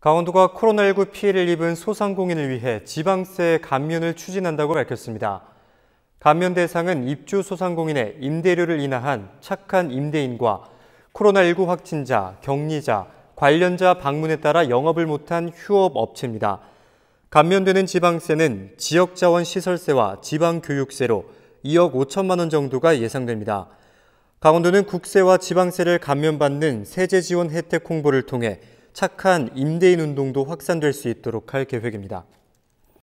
강원도가 코로나19 피해를 입은 소상공인을 위해 지방세 감면을 추진한다고 밝혔습니다. 감면 대상은 입주 소상공인의 임대료를 인하한 착한 임대인과 코로나19 확진자, 격리자, 관련자 방문에 따라 영업을 못한 휴업 업체입니다. 감면되는 지방세는 지역자원 시설세와 지방교육세로 2억 5천만 원 정도가 예상됩니다. 강원도는 국세와 지방세를 감면받는 세제 지원 혜택 홍보를 통해 착한 임대인 운동도 확산될 수 있도록 할 계획입니다.